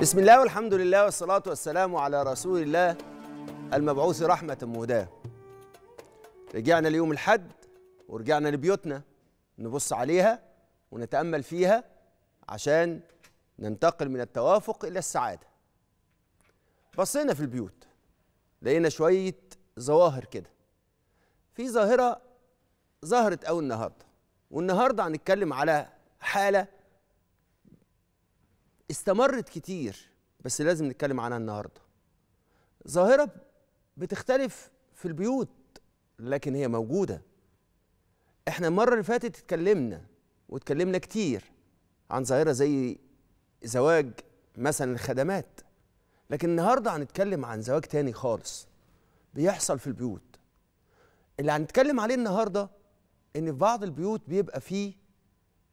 بسم الله والحمد لله والصلاة والسلام على رسول الله المبعوث رحمة مهداة رجعنا ليوم الحد ورجعنا لبيوتنا نبص عليها ونتأمل فيها عشان ننتقل من التوافق إلى السعادة بصينا في البيوت لقينا شوية ظواهر كده في ظاهرة ظهرت أوي النهاردة والنهاردة هنتكلم على حالة استمرت كتير بس لازم نتكلم عنها النهارده ظاهره بتختلف في البيوت لكن هي موجوده احنا المره اللي فاتت اتكلمنا واتكلمنا كتير عن ظاهره زي زواج مثلا الخدمات لكن النهارده هنتكلم عن زواج تاني خالص بيحصل في البيوت اللي هنتكلم عليه النهارده ان في بعض البيوت بيبقى فيه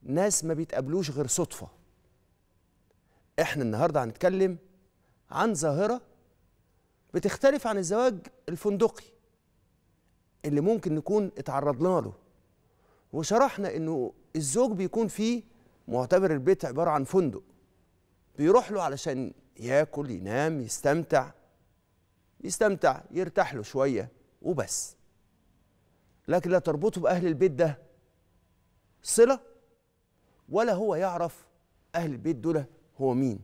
ناس ما بيتقابلوش غير صدفه احنا النهارده هنتكلم عن ظاهره بتختلف عن الزواج الفندقي اللي ممكن نكون اتعرضنا له وشرحنا انه الزوج بيكون فيه معتبر البيت عباره عن فندق بيروح له علشان ياكل ينام يستمتع يستمتع يرتاح له شويه وبس لكن لا تربطه باهل البيت ده صله ولا هو يعرف اهل البيت دول هو مين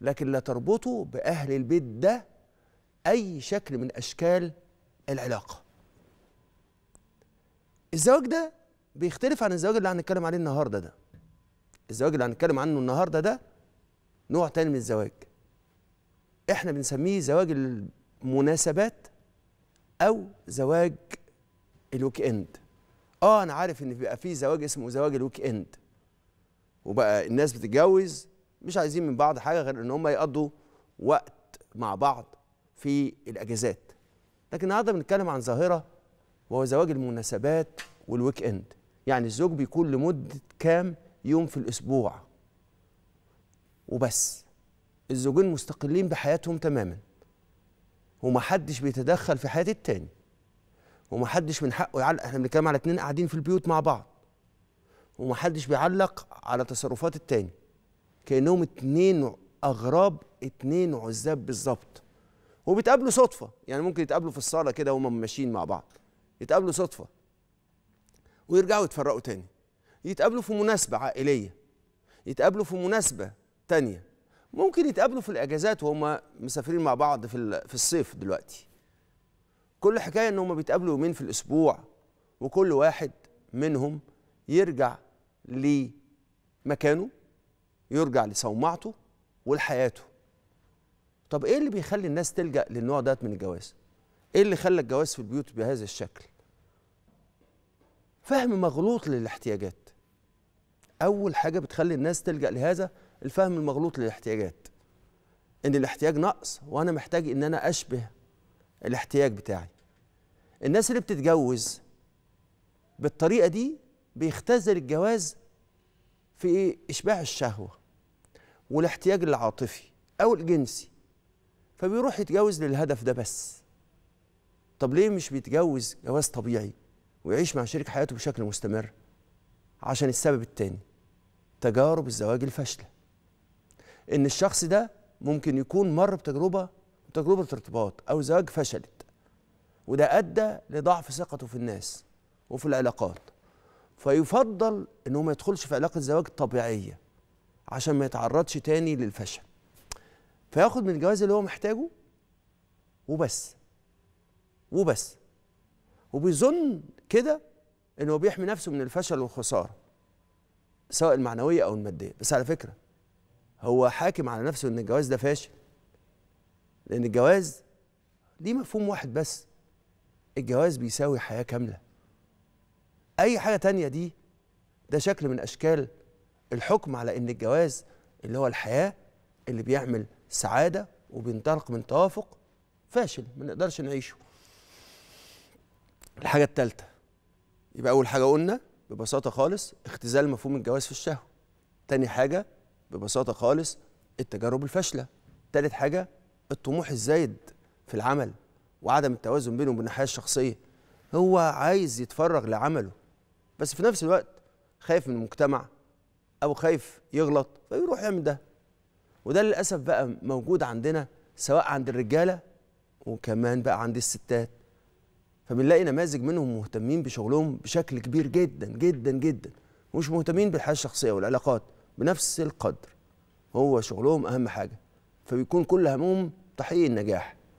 لكن لا تربطه بأهل البيت ده أي شكل من أشكال العلاقة الزواج ده بيختلف عن الزواج اللي هنتكلم عليه النهاردة ده الزواج اللي هنتكلم عنه النهاردة ده نوع تاني من الزواج احنا بنسميه زواج المناسبات او زواج الويك اند اه انا عارف ان بيبقى فيه زواج اسمه زواج الويك اند وبقى الناس بتتجوز مش عايزين من بعض حاجه غير ان هم يقضوا وقت مع بعض في الاجازات لكن النهارده بنتكلم عن ظاهره وهو زواج المناسبات والويك اند يعني الزوج بيكون لمده كام يوم في الاسبوع وبس الزوجين مستقلين بحياتهم تماما ومحدش بيتدخل في حياه التاني ومحدش من حقه يعلق احنا بنتكلم على اتنين قاعدين في البيوت مع بعض ومحدش بيعلق على تصرفات التاني كانهم اتنين اغراب اتنين عزاب بالظبط وبيتقابلوا صدفه يعني ممكن يتقابلوا في الصاله كده وهم ماشيين مع بعض يتقابلوا صدفه ويرجعوا يتفرقوا تاني يتقابلوا في مناسبه عائليه يتقابلوا في مناسبه تانيه ممكن يتقابلوا في الاجازات وهم مسافرين مع بعض في في الصيف دلوقتي كل حكايه ان هم بيتقابلوا يومين في الاسبوع وكل واحد منهم يرجع لمكانه يرجع لصومعته ولحياته طب ايه اللي بيخلي الناس تلجا للنوع ده من الجواز ايه اللي خلى الجواز في البيوت بهذا الشكل فهم مغلوط للاحتياجات اول حاجه بتخلي الناس تلجا لهذا الفهم المغلوط للاحتياجات ان الاحتياج نقص وانا محتاج ان انا اشبه الاحتياج بتاعي الناس اللي بتتجوز بالطريقه دي بيختزل الجواز في ايه اشباع الشهوه والاحتياج العاطفي او الجنسي فبيروح يتجوز للهدف ده بس طب ليه مش بيتجوز جواز طبيعي ويعيش مع شريك حياته بشكل مستمر عشان السبب التاني تجارب الزواج الفاشله ان الشخص ده ممكن يكون مر بتجربه تجربه ارتباط او زواج فشلت وده ادى لضعف ثقته في الناس وفي العلاقات فيفضل ان هو ما يدخلش في علاقه زواج طبيعيه عشان ما يتعرضش تاني للفشل فياخد من الجواز اللي هو محتاجه وبس وبس وبيظن كده ان هو بيحمي نفسه من الفشل والخساره سواء المعنويه او الماديه بس على فكره هو حاكم على نفسه ان الجواز ده فاشل لان الجواز ليه مفهوم واحد بس الجواز بيساوي حياه كامله اي حاجه تانية دي ده شكل من اشكال الحكم على ان الجواز اللي هو الحياه اللي بيعمل سعاده وبينطلق من توافق فاشل ما نقدرش نعيشه الحاجه الثالثه يبقى اول حاجه قلنا ببساطه خالص اختزال مفهوم الجواز في الشهوه تاني حاجه ببساطه خالص التجارب الفاشله تالت حاجه الطموح الزايد في العمل وعدم التوازن بينه وبين الحياه الشخصيه هو عايز يتفرغ لعمله بس في نفس الوقت خايف من المجتمع او خايف يغلط فيروح يعمل ده وده للاسف بقى موجود عندنا سواء عند الرجاله وكمان بقى عند الستات فبنلاقي نماذج منهم مهتمين بشغلهم بشكل كبير جدا جدا جدا ومش مهتمين بالحياه الشخصيه والعلاقات بنفس القدر هو شغلهم اهم حاجه فبيكون كل همهم تحقيق النجاح